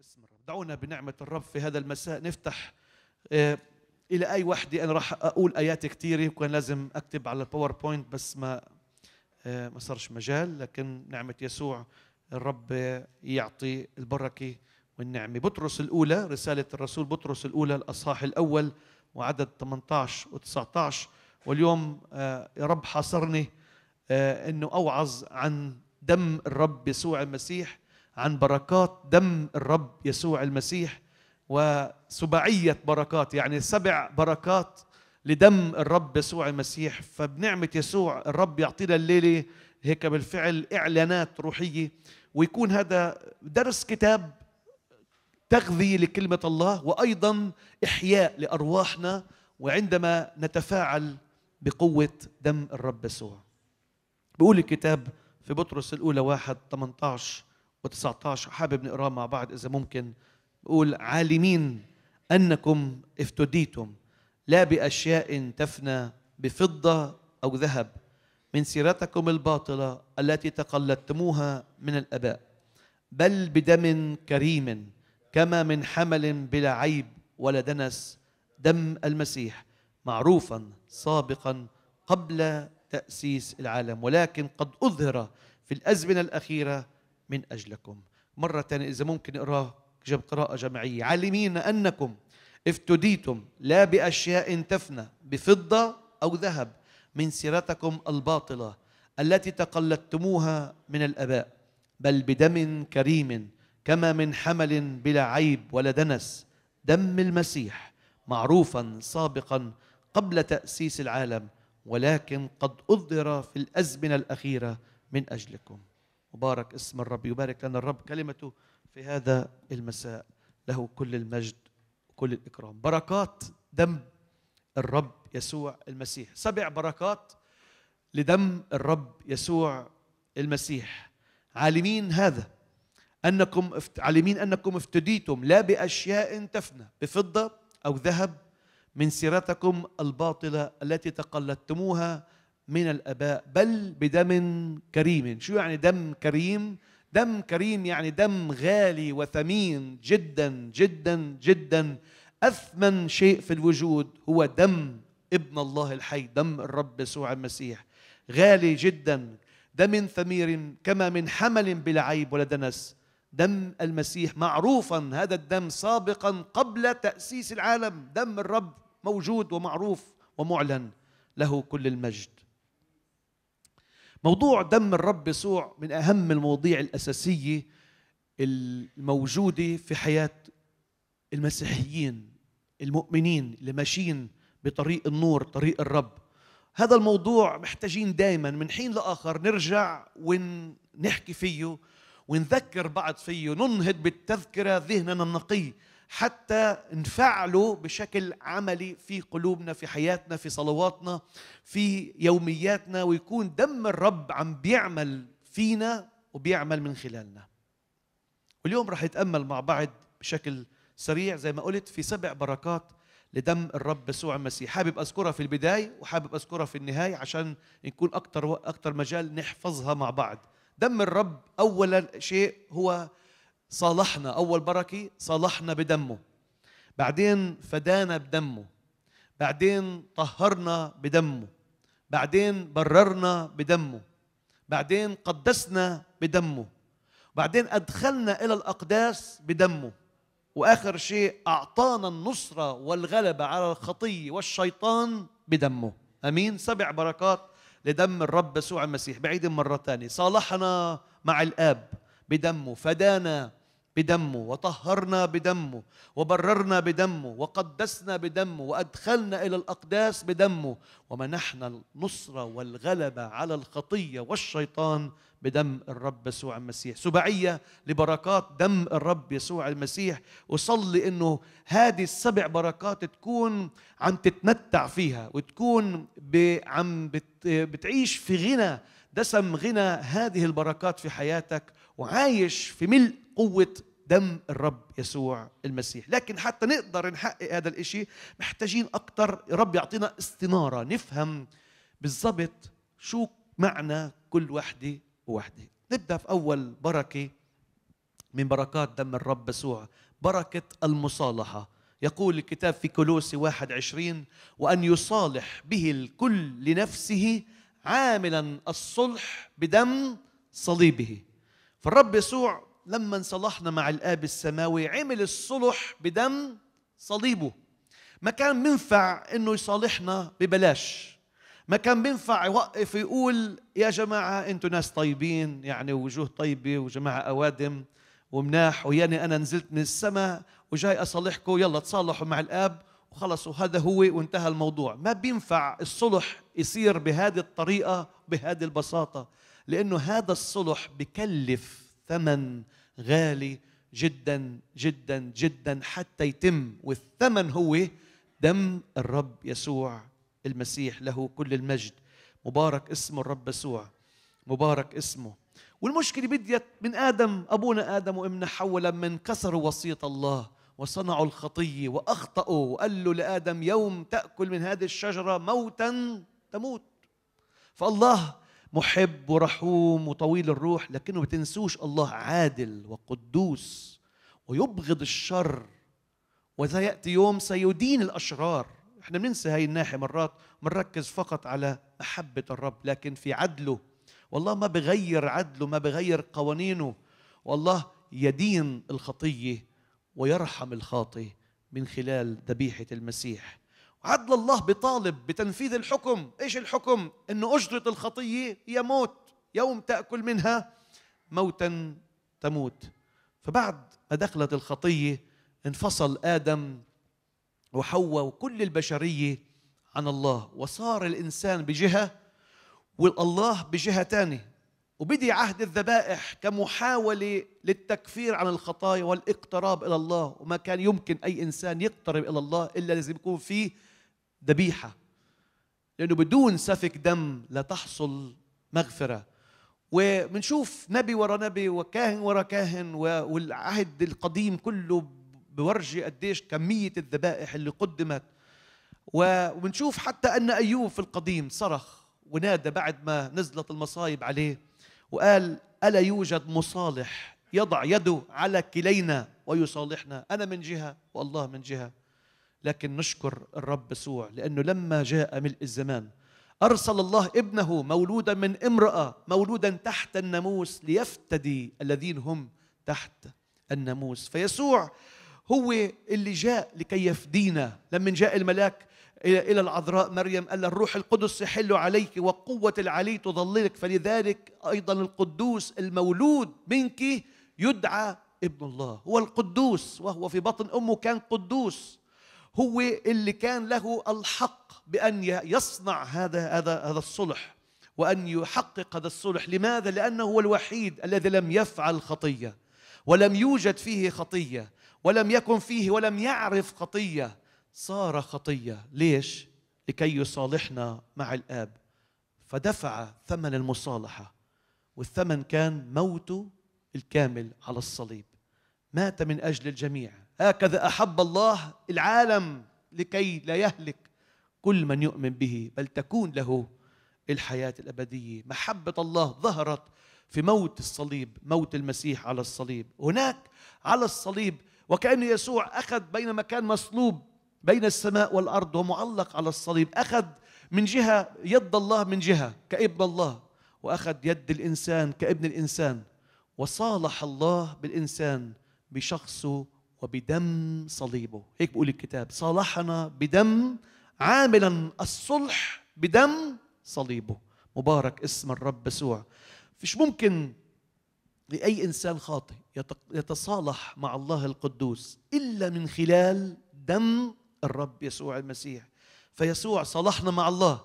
اسم الرب دعونا بنعمة الرب في هذا المساء نفتح آه، إلى أي وحدة أنا راح أقول آيات كثيرة وكان لازم أكتب على الباوربوينت بس ما آه، ما صارش مجال لكن نعمة يسوع الرب يعطي البركة والنعمة بطرس الأولى رسالة الرسول بطرس الأولى الأصحاح الأول وعدد 18 و19 واليوم آه، يا رب حاصرني أنه أوعظ عن دم الرب يسوع المسيح عن بركات دم الرب يسوع المسيح وسبعية بركات يعني سبع بركات لدم الرب يسوع المسيح فبنعمة يسوع الرب يعطينا الليلة هيك بالفعل إعلانات روحية ويكون هذا درس كتاب تغذية لكلمة الله وأيضا إحياء لأرواحنا وعندما نتفاعل بقوة دم الرب يسوع بيقول الكتاب في بطرس الأولى واحد 18 و19 حابب نقراه مع بعض إذا ممكن بقول عالمين أنكم افتديتم لا بأشياء تفنى بفضة أو ذهب من سيرتكم الباطلة التي تقلدتموها من الآباء بل بدم كريم كما من حمل بلا عيب ولا دنس دم المسيح معروفا سابقا قبل تأسيس العالم ولكن قد أظهر في الأزمنة الأخيرة من أجلكم مرة ثانية إذا ممكن جب قراءة جماعية عالمين أنكم افتديتم لا بأشياء تفنى بفضة أو ذهب من سيرتكم الباطلة التي تقلدتموها من الآباء بل بدم كريم كما من حمل بلا عيب ولا دنس دم المسيح معروفا سابقا قبل تأسيس العالم ولكن قد أظهر في الأزمنة الأخيرة من أجلكم مبارك اسم الرب يبارك لنا الرب كلمته في هذا المساء له كل المجد وكل الإكرام بركات دم الرب يسوع المسيح سبع بركات لدم الرب يسوع المسيح عالمين هذا أنكم عالمين أنكم افتديتم لا بأشياء تفنى بفضة أو ذهب من سيرتكم الباطلة التي تقلدتموها من الآباء بل بدم كريم شو يعني دم كريم؟ دم كريم يعني دم غالي وثمين جدا جدا جدا أثمن شيء في الوجود هو دم ابن الله الحي دم الرب يسوع المسيح غالي جدا دم ثمير كما من حمل بلا عيب ولا دنس دم المسيح معروفا هذا الدم سابقا قبل تأسيس العالم دم الرب موجود ومعروف ومعلن له كل المجد موضوع دم الرب يسوع من أهم المواضيع الأساسية الموجودة في حياة المسيحيين المؤمنين اللي ماشيين بطريق النور طريق الرب هذا الموضوع محتاجين دائما من حين لآخر نرجع ونحكي فيه ونذكر بعض فيه ننهض بالتذكرة ذهننا النقي حتى نفعله بشكل عملي في قلوبنا في حياتنا في صلواتنا في يومياتنا ويكون دم الرب عم بيعمل فينا وبيعمل من خلالنا واليوم راح نتامل مع بعض بشكل سريع زي ما قلت في سبع بركات لدم الرب يسوع المسيح حابب اذكرها في البدايه وحابب اذكرها في النهايه عشان نكون اكثر اكثر مجال نحفظها مع بعض دم الرب اولا شيء هو صالحنا أول بركة صالحنا بدمه بعدين فدانا بدمه بعدين طهرنا بدمه بعدين بررنا بدمه بعدين قدسنا بدمه بعدين أدخلنا إلى الأقداس بدمه واخر شيء اعطانا النصره والغلبه على الخطيه والشيطان بدمه امين سبع بركات لدم الرب يسوع المسيح بعيد مره ثانيه صالحنا مع الاب بدمه فدانا بدمه وطهرنا بدمه وبررنا بدمه وقدسنا بدمه وادخلنا الى الاقداس بدمه ومنحنا النصره والغلبه على الخطيه والشيطان بدم الرب يسوع المسيح سبعيه لبركات دم الرب يسوع المسيح اصلي انه هذه السبع بركات تكون عم تتمتع فيها وتكون عم بتعيش في غنى دسم غنى هذه البركات في حياتك وعايش في ملء قوة دم الرب يسوع المسيح لكن حتى نقدر نحقق هذا الإشي محتاجين أكثر رب يعطينا استنارة نفهم بالضبط شو معنى كل وحدة ووحدة نبدأ في أول بركة من بركات دم الرب يسوع بركة المصالحة يقول الكتاب في كولوسي واحد عشرين وأن يصالح به الكل لنفسه عاملا الصلح بدم صليبه فالرب يسوع لما انصلحنا مع الاب السماوي عمل الصلح بدم صليبه ما كان بينفع انه يصالحنا ببلاش ما كان بينفع يوقف يقول يا جماعه انتوا ناس طيبين يعني وجوه طيبه وجماعه اوادم ومناح وياني انا نزلت من السماء وجاي اصالحكم يلا تصالحوا مع الاب وخلص وهذا هو وانتهى الموضوع ما بينفع الصلح يصير بهذه الطريقه بهذه البساطه لانه هذا الصلح بكلف ثمن غالي جدا جدا جدا حتى يتم والثمن هو دم الرب يسوع المسيح له كل المجد مبارك اسم الرب يسوع مبارك اسمه والمشكله بديت من ادم ابونا ادم وامنا حواء لما انكسروا وصيه الله وصنعوا الخطيه واخطاوا وقال له لادم يوم تاكل من هذه الشجره موتا تموت فالله محب ورحوم وطويل الروح لكنه ما تنسوش الله عادل وقدوس ويبغض الشر وسيأتي يوم سيدين الأشرار احنا بننسى هاي الناحية مرات بنركز فقط على محبة الرب لكن في عدله والله ما بغير عدله ما بغير قوانينه والله يدين الخطية ويرحم الخاطئ من خلال ذبيحة المسيح عدل الله بطالب بتنفيذ الحكم ايش الحكم ان اجره الخطيه هي موت يوم تاكل منها موتا تموت فبعد ما دخلت الخطيه انفصل ادم وحواء وكل البشريه عن الله وصار الانسان بجهه والله بجهه ثانيه وبدي عهد الذبائح كمحاوله للتكفير عن الخطايا والاقتراب الى الله وما كان يمكن اي انسان يقترب الى الله الا لازم يكون فيه ذبيحه لانه بدون سفك دم لا تحصل مغفره وبنشوف نبي ورا نبي وكاهن ورا كاهن والعهد القديم كله بورجي قديش كميه الذبائح اللي قدمت وبنشوف حتى ان ايوب في القديم صرخ ونادى بعد ما نزلت المصايب عليه وقال الا يوجد مصالح يضع يده على كلينا ويصالحنا انا من جهه والله من جهه لكن نشكر الرب يسوع لأنه لما جاء ملء الزمان أرسل الله ابنه مولودا من امرأة مولودا تحت الناموس ليفتدي الذين هم تحت الناموس فيسوع هو اللي جاء لكي يفدينا لما جاء الملاك إلى العذراء مريم قال الروح القدس يحل عليك وقوة العلي تظللك فلذلك أيضا القدوس المولود منك يدعى ابن الله هو القدوس وهو في بطن أمه كان قدوس هو اللي كان له الحق بأن يصنع هذا هذا هذا الصلح وأن يحقق هذا الصلح لماذا؟ لأنه هو الوحيد الذي لم يفعل خطية ولم يوجد فيه خطية ولم يكن فيه ولم يعرف خطية صار خطية ليش؟ لكي يصالحنا مع الآب فدفع ثمن المصالحة والثمن كان موته الكامل على الصليب مات من أجل الجميع هكذا أحب الله العالم لكي لا يهلك كل من يؤمن به بل تكون له الحياة الأبدية محبة الله ظهرت في موت الصليب موت المسيح على الصليب هناك على الصليب وكأن يسوع أخذ بينما كان مصلوب بين السماء والأرض ومعلق على الصليب أخذ من جهة يد الله من جهة كابن الله وأخذ يد الإنسان كابن الإنسان وصالح الله بالإنسان بشخصه وبدم صليبه هيك بقول الكتاب صالحنا بدم عاملا الصلح بدم صليبه مبارك اسم الرب يسوع فيش ممكن لأي إنسان خاطئ يتصالح مع الله القدوس إلا من خلال دم الرب يسوع المسيح فيسوع صلحنا مع الله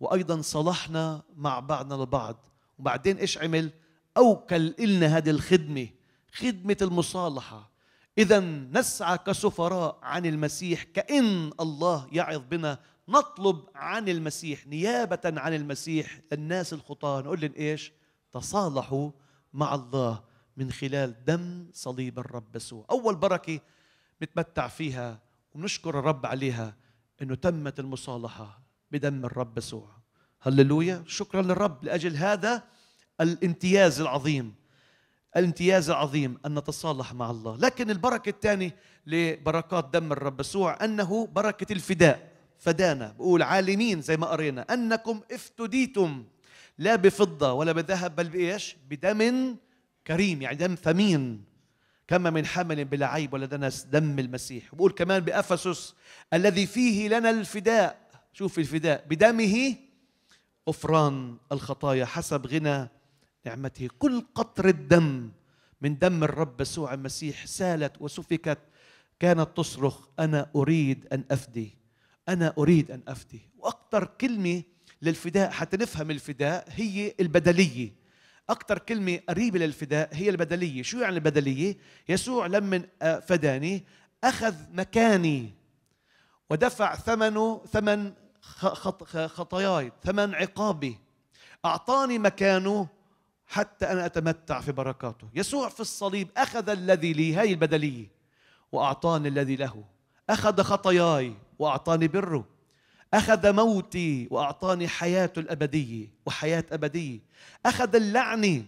وأيضا صلحنا مع بعضنا البعض وبعدين إيش عمل؟ أوكل إلنا هذه الخدمة خدمة المصالحة إذا نسعى كسفراء عن المسيح كأن الله يعظ بنا نطلب عن المسيح نيابة عن المسيح للناس الخطاة نقول لهم إيش تصالحوا مع الله من خلال دم صليب الرب يسوع أول بركة نتمتع فيها ونشكر الرب عليها أنه تمت المصالحة بدم الرب يسوع هللويا شكرا للرب لأجل هذا الامتياز العظيم الامتياز العظيم أن نتصالح مع الله لكن البركة الثانية لبركات دم الرب يسوع أنه بركة الفداء فدانا بقول عالمين زي ما قرينا أنكم افتديتم لا بفضة ولا بذهب بل بإيش بدم كريم يعني دم ثمين كما من حمل بلا عيب ولدنا دم المسيح بقول كمان بأفسس الذي فيه لنا الفداء شوف الفداء بدمه غفران الخطايا حسب غنى نعمته كل قطر الدم من دم الرب يسوع المسيح سالت وسفكت كانت تصرخ أنا أريد أن أفدي أنا أريد أن أفدي وأكثر كلمة للفداء حتى نفهم الفداء هي البدلية أكثر كلمة قريبة للفداء هي البدلية شو يعني البدلية؟ يسوع لما آه، فداني أخذ مكاني ودفع ثمنه ثمن خطاياي ثمن عقابي أعطاني مكانه حتى أنا أتمتع في بركاته يسوع في الصليب أخذ الذي لي هاي البدلية وأعطاني الذي له أخذ خطاياي وأعطاني بره أخذ موتي وأعطاني حياته الأبدية وحياة أبدية أخذ اللعنة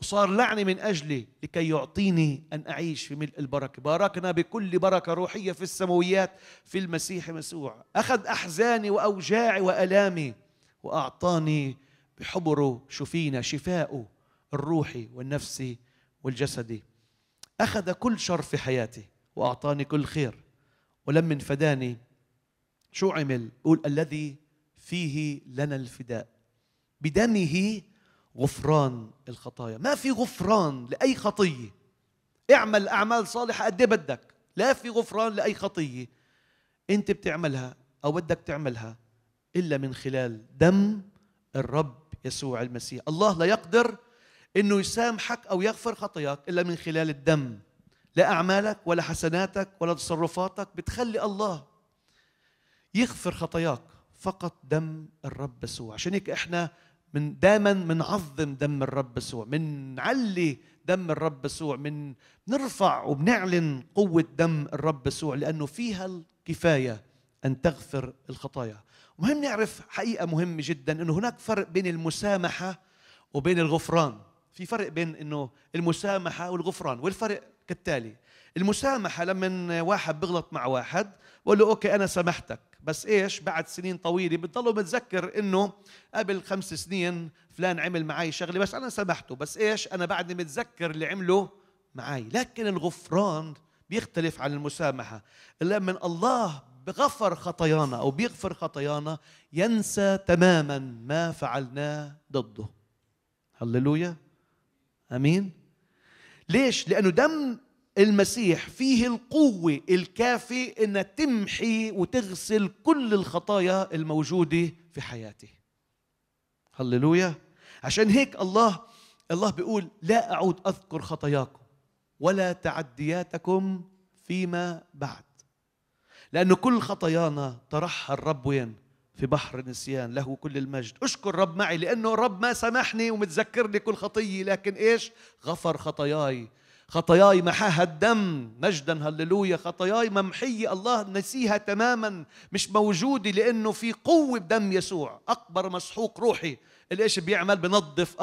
وصار لعنة من أجلي لكي يعطيني أن أعيش في ملء البركة باركنا بكل بركة روحية في السماويات في المسيح يسوع أخذ أحزاني وأوجاعي وألامي وأعطاني بحبره شفينا شفاؤه الروحي والنفسي والجسدي أخذ كل شر في حياتي وأعطاني كل خير ولم انفداني شو عمل؟ قول الذي فيه لنا الفداء بدمه غفران الخطايا ما في غفران لأي خطية اعمل أعمال صالحة قد إيه بدك لا في غفران لأي خطية أنت بتعملها أو بدك تعملها إلا من خلال دم الرب يسوع المسيح الله لا يقدر انه يسامحك او يغفر خطاياك الا من خلال الدم لا اعمالك ولا حسناتك ولا تصرفاتك بتخلي الله يغفر خطاياك فقط دم الرب يسوع عشان هيك احنا من دائما بنعظم دم الرب يسوع بنعلي دم الرب يسوع من بنرفع وبنعلن قوه دم الرب يسوع لانه فيها الكفايه أن تغفر الخطايا مهم نعرف حقيقة مهمة جدا أنه هناك فرق بين المسامحة وبين الغفران في فرق بين أنه المسامحة والغفران والفرق كالتالي المسامحة لما واحد بغلط مع واحد بقول له أوكي أنا سامحتك بس ايش بعد سنين طويله بتضلوا متذكر انه قبل خمس سنين فلان عمل معي شغله بس انا سامحته بس ايش انا بعدني متذكر اللي عمله معي لكن الغفران بيختلف عن المسامحه لما الله بغفر خطايانا او بيغفر خطايانا ينسى تماما ما فعلناه ضده هللويا امين ليش لانه دم المسيح فيه القوه الكافيه انها تمحي وتغسل كل الخطايا الموجوده في حياتي هللويا عشان هيك الله الله بيقول لا اعود اذكر خطاياكم ولا تعدياتكم فيما بعد لأن كل خطايانا طرحها الرب وين في بحر النسيان له كل المجد أشكر رب معي لأنه رب ما سامحني ومتذكرني كل خطية لكن إيش غفر خطاياي خطاياي محاها الدم مجدا هللويا خطاياي ممحية الله نسيها تماما مش موجودة لأنه في قوة بدم يسوع أكبر مسحوق روحي الإيش بيعمل بنظف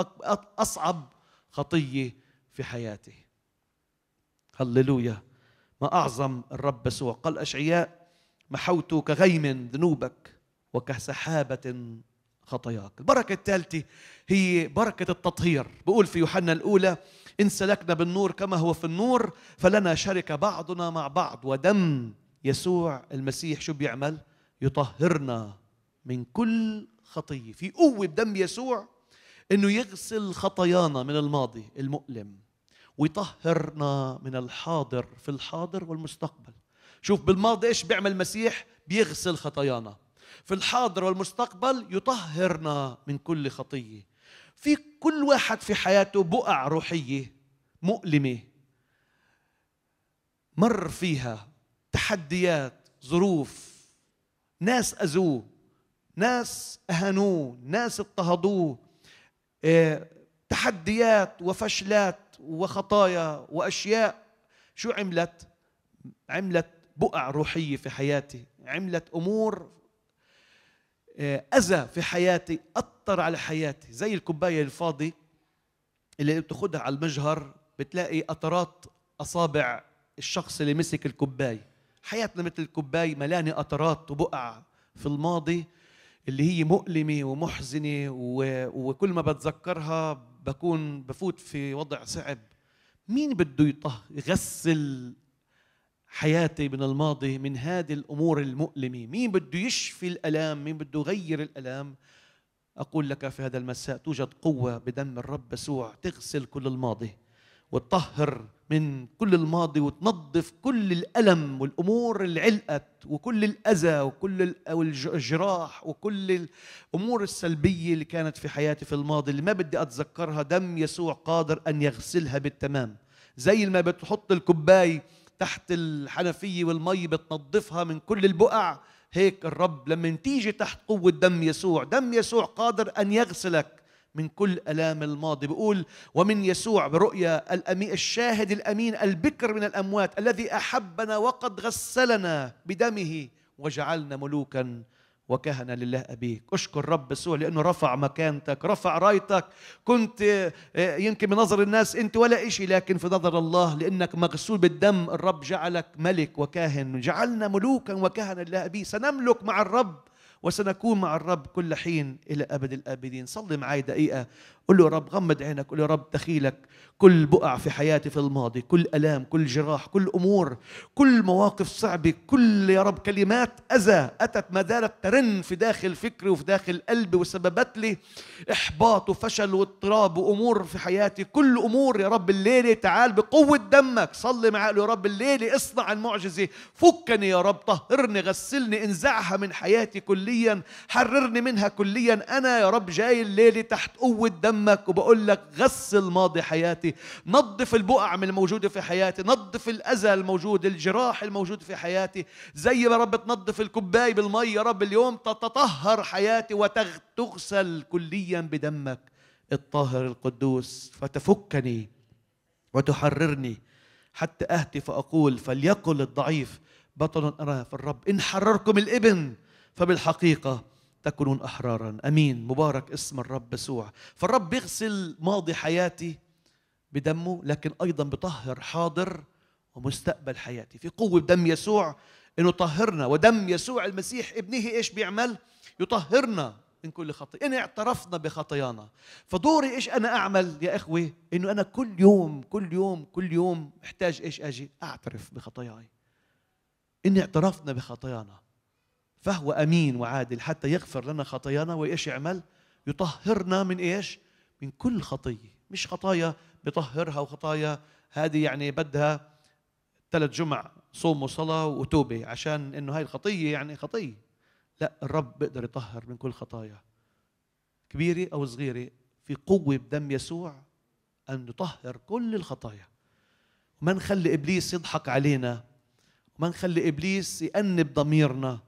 أصعب خطية في حياتي هللويا ما أعظم الرب يسوع قال أشعياء محوت كغيم ذنوبك وكسحابة خطاياك البركة الثالثة هي بركة التطهير بقول في يوحنا الأولى إن سلكنا بالنور كما هو في النور فلنا شركة بعضنا مع بعض ودم يسوع المسيح شو بيعمل يطهرنا من كل خطية في قوة دم يسوع أنه يغسل خطايانا من الماضي المؤلم ويطهرنا من الحاضر في الحاضر والمستقبل شوف بالماضي ايش بيعمل المسيح بيغسل خطايانا في الحاضر والمستقبل يطهرنا من كل خطيه في كل واحد في حياته بقع روحيه مؤلمه مر فيها تحديات ظروف ناس اذوه ناس اهانوه ناس اضطهدوه إيه، تحديات وفشلات وخطايا واشياء شو عملت؟ عملت بقع روحيه في حياتي، عملت امور آه، اذى في حياتي، اثر على حياتي، زي الكوبايه الفاضي اللي بتاخذها على المجهر بتلاقي قطرات اصابع الشخص اللي مسك الكوبايه، حياتنا مثل الكوبايه ملانه قطرات وبقع في الماضي اللي هي مؤلمة ومحزنة وكل ما بتذكرها بكون بفوت في وضع صعب مين بده يطه يغسل حياتي من الماضي من هذه الامور المؤلمه مين بده يشفي الالام مين بده يغير الالام اقول لك في هذا المساء توجد قوه بدم الرب يسوع تغسل كل الماضي وتطهر من كل الماضي وتنظف كل الألم والأمور اللي علقت وكل الأذى وكل الجراح وكل الأمور السلبية اللي كانت في حياتي في الماضي اللي ما بدي أتذكرها دم يسوع قادر أن يغسلها بالتمام زي ما بتحط الكوباية تحت الحنفية والمي بتنظفها من كل البقع هيك الرب لما تيجي تحت قوة دم يسوع دم يسوع قادر أن يغسلك من كل الام الماضي بيقول ومن يسوع برؤيا الشاهد الامين البكر من الاموات الذي احبنا وقد غسلنا بدمه وجعلنا ملوكا وكهنة لله أبيك أشكر رب يسوع لأنه رفع مكانتك رفع رايتك كنت آه، يمكن بنظر الناس أنت ولا إشي لكن في نظر الله لأنك مغسول بالدم الرب جعلك ملك وكاهن جعلنا ملوكا وكهنة لله ابيك سنملك مع الرب وسنكون مع الرب كل حين إلى أبد الآبدين صلي معي دقيقة قل له يا رب غمض عينك قل له يا رب دخيلك كل بقع في حياتي في الماضي كل ألام كل جراح كل أمور كل مواقف صعبة كل يا رب كلمات أذى أتت ما زالت ترن في داخل فكري وفي داخل قلبي وسببت لي إحباط وفشل واضطراب وأمور في حياتي كل أمور يا رب الليلة تعال بقوة دمك صلي معاه يا رب الليلة اصنع المعجزة فكني يا رب طهرني غسلني انزعها من حياتي كليا حررني منها كليا أنا يا رب جاي الليلة تحت قوة دمك همك وبقول لك غسل ماضي حياتي نظف البقع الموجودة في حياتي نظف الأذى الموجود الجراح الموجود في حياتي زي ما رب تنظف الكباي بالمي يا رب اليوم تتطهر حياتي وتغسل كليا بدمك الطاهر القدوس فتفكني وتحررني حتى أهتي فأقول فليقل الضعيف بطل أنا في الرب إن حرركم الإبن فبالحقيقة تكونون أحرارا أمين مبارك اسم الرب يسوع فالرب بيغسل ماضي حياتي بدمه لكن أيضا بطهر حاضر ومستقبل حياتي في قوة بدم يسوع انه طهرنا ودم يسوع المسيح ابنه ايش بيعمل يطهرنا من كل خطية إن اعترفنا بخطايانا فدوري إيش أنا أعمل يا إخوة إنه أنا كل يوم كل يوم كل يوم محتاج إيش أجي أعترف بخطاياي إن اعترفنا بخطايانا فهو امين وعادل حتى يغفر لنا خطايانا وايش يعمل؟ يطهرنا من ايش؟ من كل خطيه، مش خطايا بطهرها وخطايا هذه يعني بدها ثلاث جمع صوم وصلاه وتوبه عشان انه هاي الخطيه يعني خطيه. لا الرب بيقدر يطهر من كل خطايا. كبيره او صغيره في قوه بدم يسوع ان يطهر كل الخطايا. وما نخلي ابليس يضحك علينا وما نخلي ابليس يأنب ضميرنا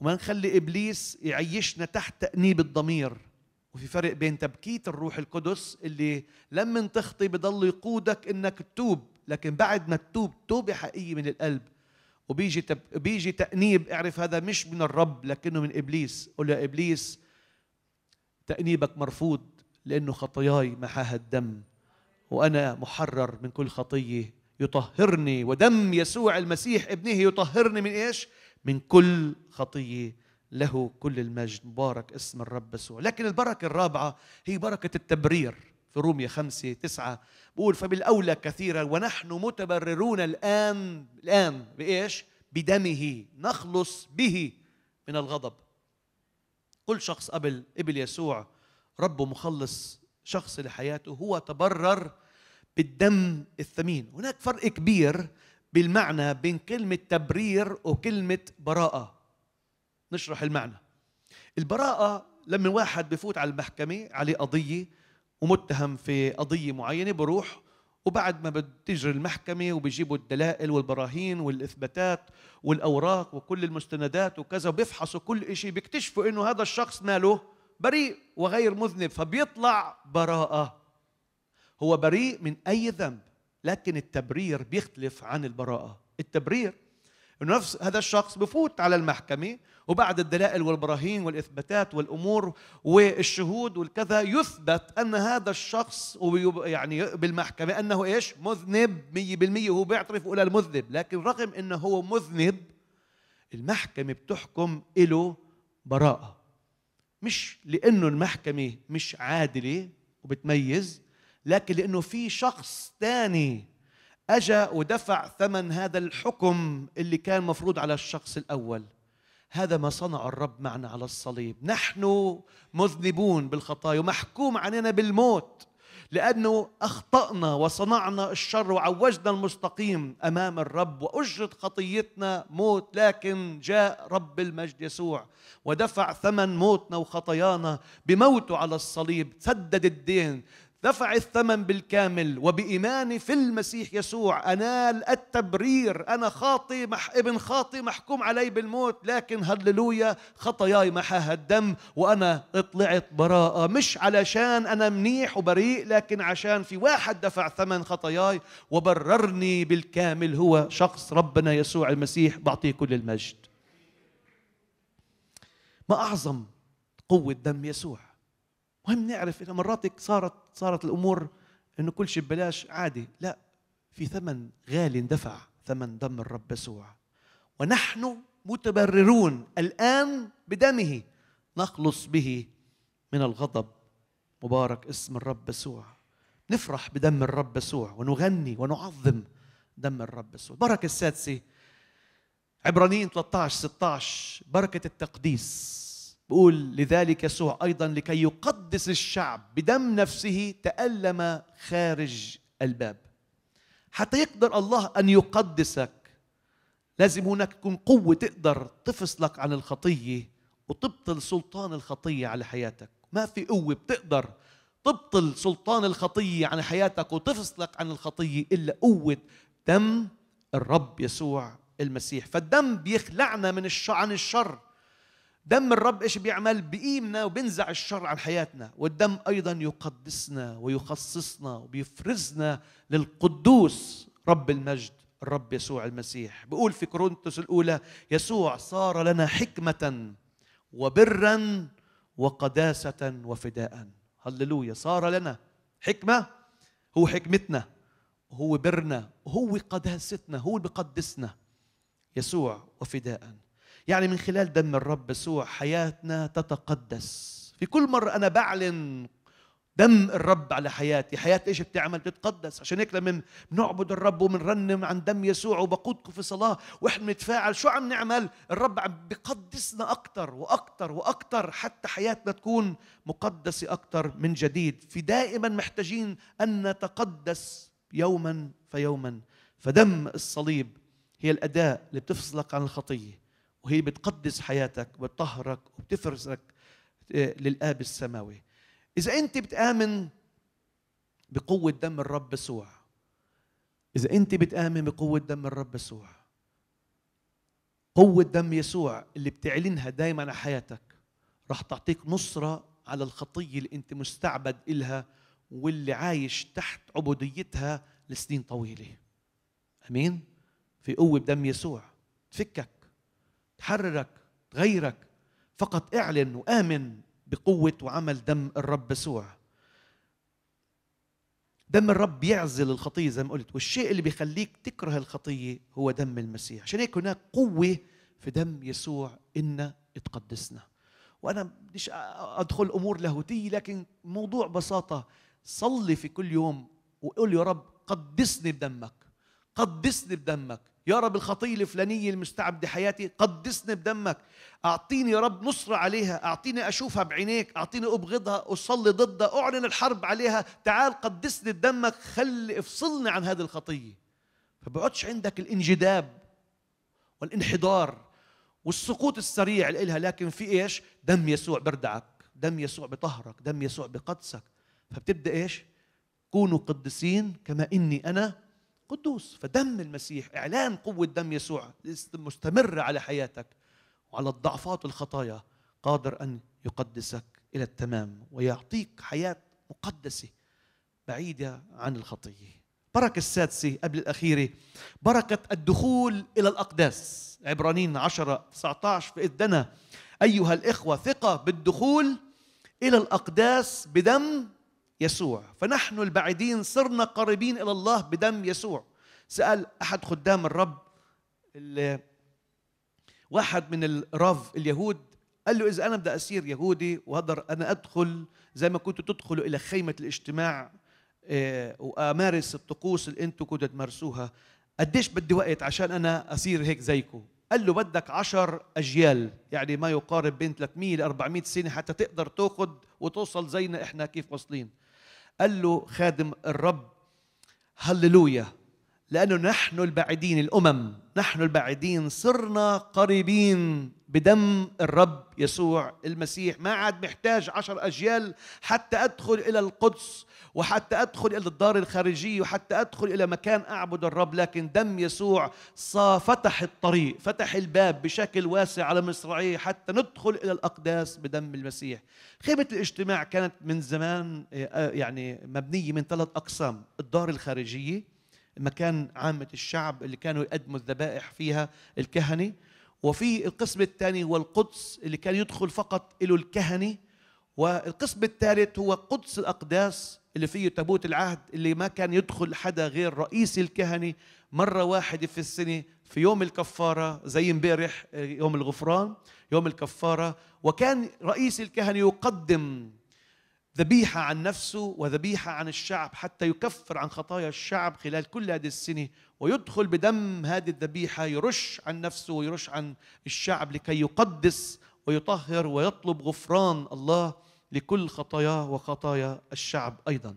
وما نخلي ابليس يعيشنا تحت تانيب الضمير وفي فرق بين تبكيت الروح القدس اللي لما تخطي بضل يقودك انك تتوب لكن بعد ما تتوب توبه حقيقيه من القلب وبيجي تب... بيجي تانيب اعرف هذا مش من الرب لكنه من ابليس قول يا ابليس تانيبك مرفوض لانه خطاياي محاها الدم وانا محرر من كل خطيه يطهرني ودم يسوع المسيح ابنه يطهرني من ايش من كل خطيه له كل المجد مبارك اسم الرب يسوع لكن البركه الرابعه هي بركه التبرير في رومية خمسة تسعة بقول فبالأولى كثيرا ونحن متبررون الآن الآن بإيش؟ بدمه نخلص به من الغضب كل شخص قبل قبل يسوع ربه مخلص شخص لحياته هو تبرر بالدم الثمين هناك فرق كبير بالمعنى بين كلمة تبرير وكلمة براءة نشرح المعنى البراءة لما واحد بفوت على المحكمة عليه قضية ومتهم في قضية معينة بروح وبعد ما بتجري المحكمة وبيجيبوا الدلائل والبراهين والإثباتات والأوراق وكل المستندات وكذا وبيفحصوا كل شيء بيكتشفوا إنه هذا الشخص ماله بريء وغير مذنب فبيطلع براءة هو بريء من أي ذنب لكن التبرير بيختلف عن البراءة التبرير انه نفس هذا الشخص بفوت على المحكمة وبعد الدلائل والبراهين والإثباتات والأمور والشهود والكذا يثبت أن هذا الشخص يعني بالمحكمة أنه إيش مذنب 100% هو بيعترف إلى المذنب لكن رغم أنه هو مذنب المحكمة بتحكم له براءة مش لأنه المحكمة مش عادلة وبتميز لكن لأنه في شخص ثاني أجا ودفع ثمن هذا الحكم اللي كان مفروض على الشخص الأول هذا ما صنع الرب معنا على الصليب نحن مذنبون بالخطايا ومحكوم علينا بالموت لأنه أخطأنا وصنعنا الشر وعوجنا المستقيم أمام الرب وأجرت خطيتنا موت لكن جاء رب المجد يسوع ودفع ثمن موتنا وخطايانا بموته على الصليب سدد الدين دفع الثمن بالكامل وبإيماني في المسيح يسوع أنال التبرير أنا خاطي مح ابن خاطي محكوم علي بالموت لكن هللويا خطاياي محاها الدم وأنا اطلعت براءة مش علشان أنا منيح وبريء لكن عشان في واحد دفع ثمن خطاياي وبررني بالكامل هو شخص ربنا يسوع المسيح بعطيه كل المجد ما أعظم قوة دم يسوع مهم نعرف انه مرات صارت صارت الامور انه كل شيء ببلاش عادي لا في ثمن غالي اندفع ثمن دم الرب يسوع ونحن متبررون الان بدمه نخلص به من الغضب مبارك اسم الرب يسوع نفرح بدم الرب يسوع ونغني ونعظم دم الرب يسوع البركه السادسه عبرانيين 13 16 بركه التقديس بقول لذلك يسوع أيضا لكي يقدس الشعب بدم نفسه تألم خارج الباب حتى يقدر الله أن يقدسك لازم هناك تكون قوة تقدر تفصلك عن الخطية وتبطل سلطان الخطية على حياتك ما في قوة بتقدر تبطل سلطان الخطية عن حياتك وتفصلك عن الخطية إلا قوة دم الرب يسوع المسيح فالدم بيخلعنا من الشر عن الشر دم الرب ايش بيعمل؟ بقيمنا وبينزع الشر عن حياتنا، والدم ايضا يقدسنا ويخصصنا وبيفرزنا للقدوس رب المجد الرب يسوع المسيح، بيقول في كورنثوس الاولى يسوع صار لنا حكمة وبرا وقداسة وفداء. هللويا، صار لنا حكمة هو حكمتنا هو برنا هو قداستنا هو اللي بقدسنا يسوع وفداءً يعني من خلال دم الرب يسوع حياتنا تتقدس في كل مرة أنا بعلن دم الرب على حياتي حياتي ايش بتعمل بتتقدس عشان هيك لما بنعبد الرب وبنرنم عن دم يسوع وبقودكم في صلاه واحنا بنتفاعل شو عم نعمل الرب عم بقدسنا اكثر واكثر واكثر حتى حياتنا تكون مقدسه اكثر من جديد في دائما محتاجين ان نتقدس يوما فيوما فدم الصليب هي الاداء اللي بتفصلك عن الخطيه وهي بتقدس حياتك وبتطهرك وبتفرزك آه، للآب السماوي إذا أنت بتآمن بقوة دم الرب يسوع إذا أنت بتآمن بقوة دم الرب يسوع قوة دم يسوع اللي بتعلنها دايما على حياتك راح تعطيك نصرة على الخطية اللي أنت مستعبد إلها واللي عايش تحت عبوديتها لسنين طويلة أمين؟ في قوة بدم يسوع تفكك تحررك تغيرك فقط اعلن وآمن بقوة وعمل دم الرب يسوع دم الرب يعزل الخطية زي ما قلت والشيء اللي بيخليك تكره الخطية هو دم المسيح عشان هيك هناك قوة في دم يسوع إن اتقدسنا وأنا بديش أدخل أمور لاهوتية لكن موضوع بساطة صلي في كل يوم وقول يا رب قدسني بدمك قدسني بدمك يا رب الخطيه الفلانيه المستعبده حياتي قدسني بدمك اعطيني يا رب نصره عليها اعطيني اشوفها بعينيك اعطيني ابغضها اصلي ضدها اعلن الحرب عليها تعال قدسني بدمك خلي افصلني عن هذه الخطيه فبعدش عندك الانجذاب والانحدار والسقوط السريع لإلها لكن في ايش دم يسوع بردعك دم يسوع بطهرك دم يسوع بقدسك فبتبدا ايش كونوا قدسين كما اني انا قدوس فدم المسيح إعلان قوة دم يسوع مستمرة على حياتك وعلى الضعفات والخطايا قادر أن يقدسك إلى التمام ويعطيك حياة مقدسة بعيدة عن الخطية بركة السادسة قبل الأخيرة بركة الدخول إلى الأقداس عبرانين 10 19 فإذ أيها الإخوة ثقة بالدخول إلى الأقداس بدم يسوع فنحن البعيدين صرنا قريبين إلى الله بدم يسوع سأل أحد خدام الرب واحد من الراف اليهود قال له إذا أنا بدي أصير يهودي وأقدر أنا أدخل زي ما كنتوا تدخلوا إلى خيمة الاجتماع آه، وأمارس الطقوس اللي انتم كنتوا تمارسوها قديش بدي وقت عشان أنا أصير هيك زيكم قال له بدك عشر أجيال يعني ما يقارب بين 300 ل 400 سنة حتى تقدر تاخذ وتوصل زينا إحنا كيف واصلين قال له خادم الرب هللويا لأنه نحن البعيدين الأمم نحن البعيدين صرنا قريبين بدم الرب يسوع المسيح ما عاد محتاج عشر أجيال حتى أدخل إلى القدس وحتى أدخل إلى الدار الخارجية وحتى أدخل إلى مكان أعبد الرب لكن دم يسوع فتح الطريق فتح الباب بشكل واسع على مصراعيه حتى ندخل إلى الأقداس بدم المسيح خيمة الاجتماع كانت من زمان آه، آه، يعني مبنية من ثلاث أقسام الدار الخارجية مكان عامة الشعب اللي كانوا يقدموا الذبائح فيها الكهنة وفي القسم الثاني هو القدس اللي كان يدخل فقط له الكهنة والقسم الثالث هو قدس الأقداس اللي فيه تابوت العهد اللي ما كان يدخل حدا غير رئيس الكهنة مرة واحدة في السنة في يوم الكفارة زي امبارح آه، يوم الغفران يوم الكفارة وكان رئيس الكهنة يقدم ذبيحة عن نفسه وذبيحة عن الشعب حتى يكفر عن خطايا الشعب خلال كل هذه السنة ويدخل بدم هذه الذبيحة يرش عن نفسه ويرش عن الشعب لكي يقدس ويطهر ويطلب غفران الله لكل خطاياه وخطايا الشعب أيضا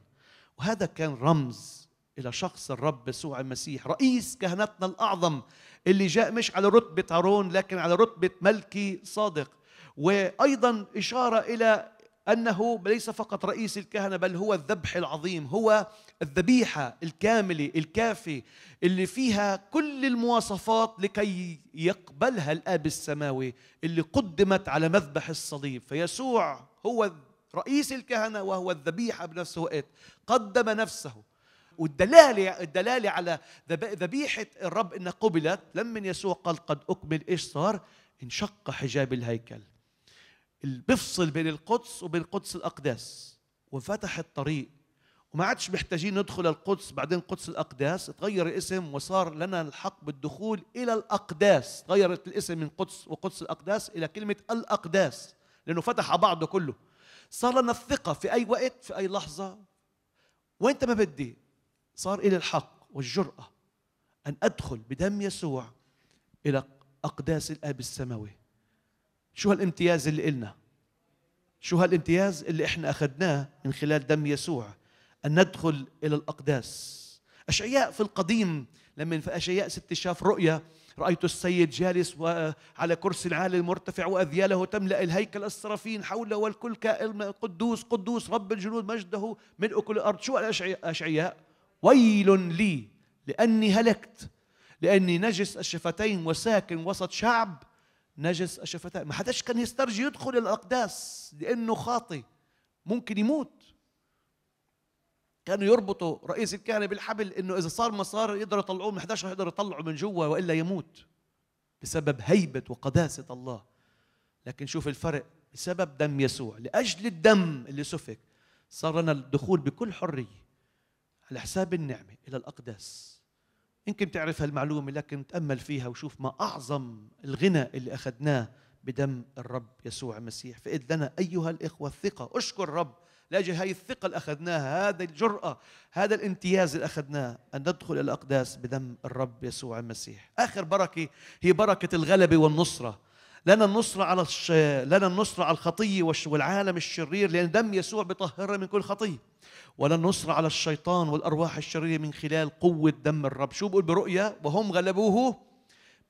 وهذا كان رمز إلى شخص الرب يسوع المسيح رئيس كهنتنا الأعظم اللي جاء مش على رتبة هارون لكن على رتبة ملكي صادق وايضا اشاره الى أنه ليس فقط رئيس الكهنة بل هو الذبح العظيم هو الذبيحة الكاملة الكافية اللي فيها كل المواصفات لكي يقبلها الآب السماوي اللي قدمت على مذبح الصليب فيسوع هو رئيس الكهنة وهو الذبيحة بنفس الوقت إيه؟ قدم نفسه والدلالة الدلالة على ذبيحة الرب إنها قبلت لما يسوع قال قد أكمل إيش صار؟ انشق حجاب الهيكل اللي بيفصل بين القدس وبين قدس الأقداس وفتح الطريق وما عادش محتاجين ندخل القدس بعدين قدس الأقداس تغير الاسم وصار لنا الحق بالدخول إلى الأقداس تغيرت الاسم من قدس وقدس الأقداس إلى كلمة الأقداس لأنه فتح بعضه كله صار لنا الثقة في أي وقت في أي لحظة وانت ما بدي صار إلي الحق والجرأة أن أدخل بدم يسوع إلى أقداس الآب السماوي شو هالامتياز اللي إلنا شو هالامتياز اللي إحنا أخذناه من خلال دم يسوع أن ندخل إلى الأقداس أشعياء في القديم لما في أشعياء ست شاف رؤيا رأيت السيد جالس على كرسي العالي المرتفع وأذياله تملأ الهيكل السرافين حوله والكل كائن قدوس قدوس رب الجنود مجده ملء كل الأرض شو أشعياء ويل لي لأني هلكت لأني نجس الشفتين وساكن وسط شعب نجس الشفتاء ما حدش كان يسترجي يدخل الأقداس لأنه خاطي ممكن يموت كانوا يربطوا رئيس الكهنة بالحبل إنه إذا صار مسار يقدروا يطلعوه ما حدش يقدر يطلعه من جوا وإلا يموت بسبب هيبة وقداسة الله لكن شوف الفرق بسبب دم يسوع لأجل الدم اللي سفك صار لنا الدخول بكل حرية على حساب النعمة إلى الأقداس يمكن تعرف هالمعلومة لكن تأمل فيها وشوف ما أعظم الغنى اللي أخذناه بدم الرب يسوع المسيح فإذ لنا أيها الإخوة الثقة أشكر رب لاجل هذه الثقة اللي أخذناها هذه الجرأة هذا الامتياز اللي أخذناه أن ندخل إلى الأقداس بدم الرب يسوع المسيح آخر بركة هي بركة الغلبة والنصرة لنا النصرة على الش... لنا النصرة على الخطية والعالم الشرير لأن دم يسوع بيطهرنا من كل خطية ولا النصرة على الشيطان والأرواح الشريرة من خلال قوة دم الرب شو بقول برؤيا وهم غلبوه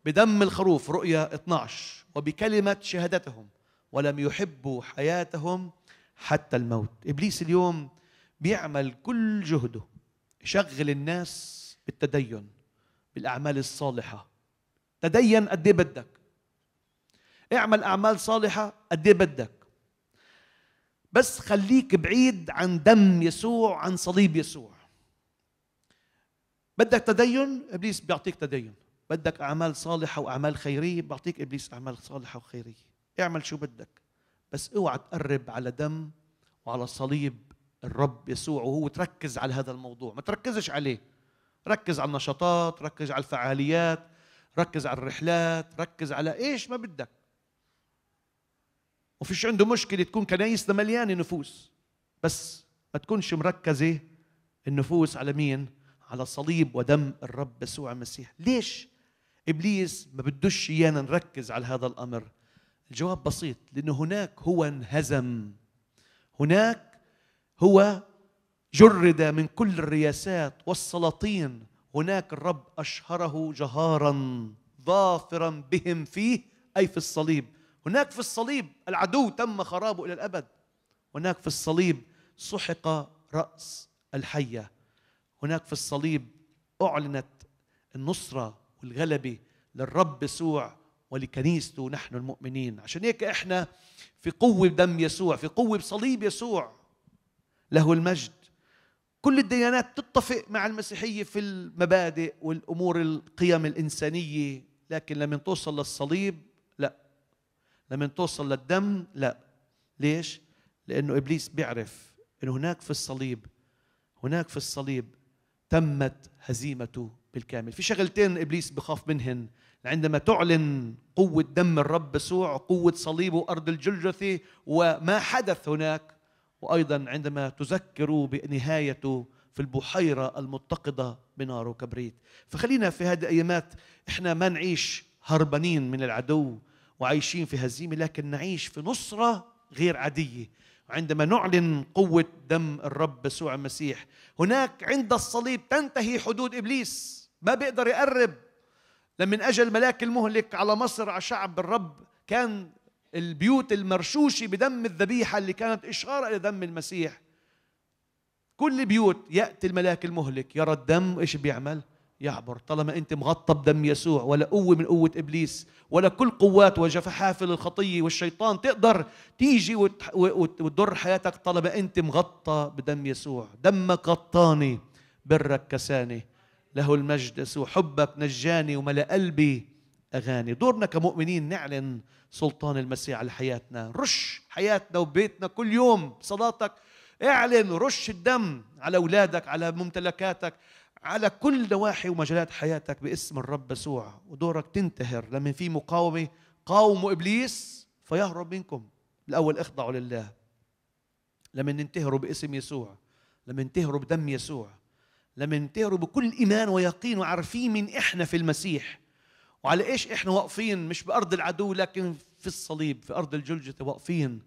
بدم الخروف رؤيا 12 وبكلمة شهادتهم ولم يحبوا حياتهم حتى الموت إبليس اليوم بيعمل كل جهده يشغل الناس بالتدين بالأعمال الصالحة تدين قد إيه بدك اعمل اعمال صالحه قد ايه بدك بس خليك بعيد عن دم يسوع عن صليب يسوع بدك تدين ابليس بيعطيك تدين بدك اعمال صالحه واعمال خيريه بيعطيك ابليس اعمال صالحه وخيريه اعمل شو بدك بس اوعى تقرب على دم وعلى صليب الرب يسوع وهو تركز على هذا الموضوع ما تركزش عليه ركز على النشاطات ركز على الفعاليات ركز على الرحلات ركز على ايش ما بدك وفيش عنده مشكله تكون كنايسنا مليانه نفوس بس ما تكونش مركزه النفوس على مين على صليب ودم الرب يسوع المسيح ليش ابليس ما بدوش ايانا نركز على هذا الامر الجواب بسيط لانه هناك هو انهزم هناك هو جرد من كل الرياسات والسلاطين هناك الرب اشهره جهارا ظافرا بهم فيه اي في الصليب هناك في الصليب العدو تم خرابه إلى الأبد هناك في الصليب سحق رأس الحية هناك في الصليب أعلنت النصرة والغلبة للرب يسوع ولكنيسته نحن المؤمنين عشان هيك احنا في قوة بدم يسوع في قوة بصليب يسوع له المجد كل الديانات تتفق مع المسيحية في المبادئ والأمور القيم الإنسانية لكن لما توصل للصليب لا لما توصل للدم لا ليش لانه ابليس بيعرف انه هناك في الصليب هناك في الصليب تمت هزيمته بالكامل في شغلتين ابليس بخاف منهن عندما تعلن قوة دم الرب يسوع قوة صليبه أرض الجلجثة وما حدث هناك وأيضا عندما تذكروا بنهايته في البحيرة المتقدة بنار وكبريت فخلينا في هذه الأيامات إحنا ما نعيش هربانين من العدو وعايشين في هزيمه لكن نعيش في نصره غير عاديه عندما نعلن قوه دم الرب يسوع المسيح هناك عند الصليب تنتهي حدود ابليس ما بيقدر يقرب لمن اجى الملاك المهلك على مصر على شعب الرب كان البيوت المرشوشه بدم الذبيحه اللي كانت اشاره الى دم المسيح كل بيوت ياتي الملاك المهلك يرى الدم ايش بيعمل يعبر طالما أنت مغطى بدم يسوع ولا قوة من قوة إبليس ولا كل قوات وجفحافل الخطية والشيطان تقدر تيجي وتضر حياتك طالما أنت مغطى بدم يسوع دمك غطاني برك كساني له المجد يسوع حبك نجاني وملأ قلبي أغاني دورنا كمؤمنين نعلن سلطان المسيح على حياتنا رش حياتنا وبيتنا كل يوم صلاتك اعلن رش الدم على أولادك على ممتلكاتك على كل نواحي ومجالات حياتك باسم الرب يسوع ودورك تنتهر لما في مقاومة قاوموا إبليس فيهرب منكم الأول اخضعوا لله لما ننتهروا باسم يسوع لما ننتهروا بدم يسوع لما ننتهروا بكل إيمان ويقين وعارفين من إحنا في المسيح وعلى إيش إحنا واقفين مش بأرض العدو لكن في الصليب في أرض الجلجة واقفين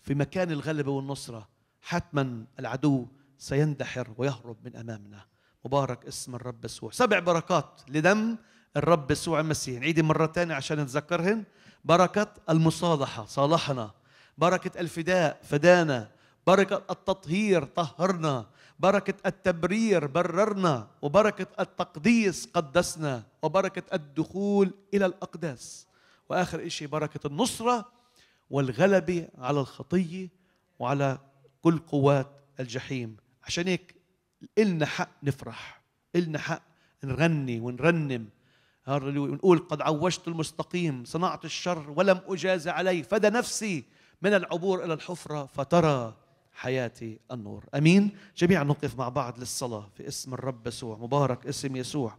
في مكان الغلبة والنصرة حتما العدو سيندحر ويهرب من أمامنا مبارك اسم الرب يسوع سبع بركات لدم الرب يسوع المسيح نعيد مرة تانية عشان نتذكرهن بركة المصالحة صالحنا بركة الفداء فدانا بركة التطهير طهرنا بركة التبرير بررنا وبركة التقديس قدسنا وبركة الدخول إلى الأقداس وآخر شيء بركة النصرة والغلبة على الخطية وعلى كل قوات الجحيم عشان هيك إلنا حق نفرح إلنا حق نغني ونرنم ونقول قد عوجت المستقيم صنعت الشر ولم أجاز عليه فدى نفسي من العبور إلى الحفرة فترى حياتي النور أمين جميعا نقف مع بعض للصلاة في اسم الرب يسوع مبارك اسم يسوع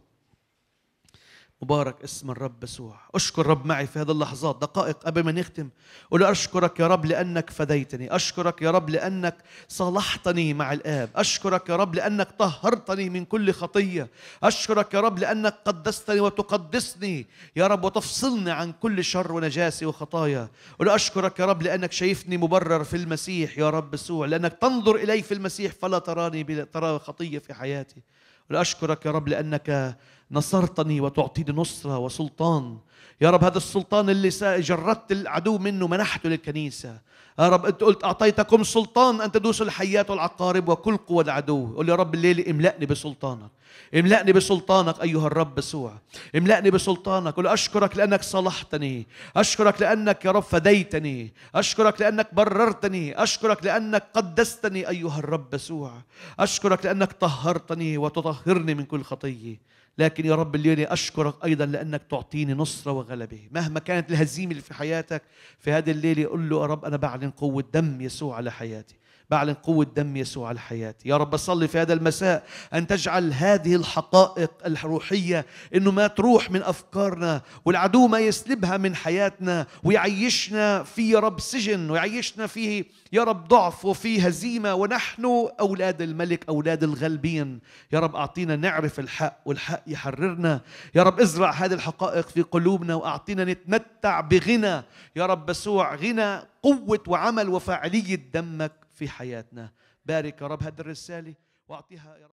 مبارك اسم الرب يسوع اشكر رب معي في هذه اللحظات دقائق قبل ما نختم قول اشكرك يا رب لانك فديتني اشكرك يا رب لانك صلحتني مع الاب اشكرك يا رب لانك طهرتني من كل خطيه اشكرك يا رب لانك قدستني وتقدسني يا رب وتفصلني عن كل شر ونجاسه وخطايا قول اشكرك يا رب لانك شايفني مبرر في المسيح يا رب يسوع لانك تنظر الي في المسيح فلا تراني بلا ترى خطيه في حياتي قل اشكرك يا رب لانك نصرتني وتعطيني نصرة وسلطان يا رب هذا السلطان اللي جردت العدو منه منحته للكنيسة يا رب أنت قلت أعطيتكم سلطان أن تدوسوا الحيات والعقارب وكل قوى العدو قل يا رب الليل املأني بسلطانك املأني بسلطانك أيها الرب يسوع املأني بسلطانك قل أشكرك لأنك صلحتني أشكرك لأنك يا رب فديتني أشكرك لأنك بررتني أشكرك لأنك قدستني أيها الرب يسوع أشكرك لأنك طهرتني وتطهرني من كل خطية لكن يا رب اليوم أشكرك أيضا لأنك تعطيني نصرة وغلبة مهما كانت الهزيمة اللي في حياتك في هذه الليلة قل له يا رب أنا بعلن قوة دم يسوع على حياتي بعلن قوة دم يسوع على حياتي يا رب أصلي في هذا المساء أن تجعل هذه الحقائق الروحية أنه ما تروح من أفكارنا والعدو ما يسلبها من حياتنا ويعيشنا في يا رب سجن ويعيشنا فيه يا رب ضعف وفي هزيمة ونحن أولاد الملك أولاد الغالبين يا رب أعطينا نعرف الحق والحق يحررنا يا رب ازرع هذه الحقائق في قلوبنا وأعطينا نتمتع بغنى يا رب يسوع غنى قوة وعمل وفاعلية دمك في حياتنا بارك يا رب هذه الرسالة وأعطيها